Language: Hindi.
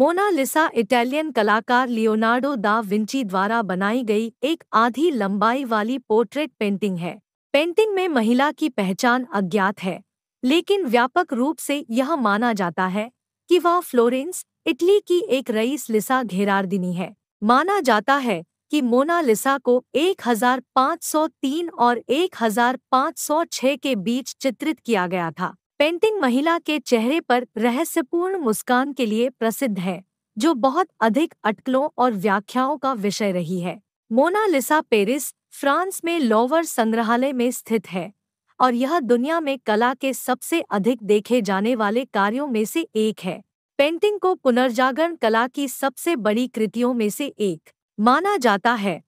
मोनालिसा इटालियन कलाकार लियोनार्डो दा विंची द्वारा बनाई गई एक आधी लंबाई वाली पोर्ट्रेट पेंटिंग है पेंटिंग में महिला की पहचान अज्ञात है लेकिन व्यापक रूप से यह माना जाता है कि वह फ्लोरेंस इटली की एक रईस लिसा घेरार्दिनी है माना जाता है कि मोनालिसा को 1503 और 1506 के बीच चित्रित किया गया था पेंटिंग महिला के चेहरे पर रहस्यपूर्ण मुस्कान के लिए प्रसिद्ध है जो बहुत अधिक अटकलों और व्याख्याओं का विषय रही है मोनालिसा पेरिस फ्रांस में लोवर संग्रहालय में स्थित है और यह दुनिया में कला के सबसे अधिक देखे जाने वाले कार्यों में से एक है पेंटिंग को पुनर्जागरण कला की सबसे बड़ी कृतियों में से एक माना जाता है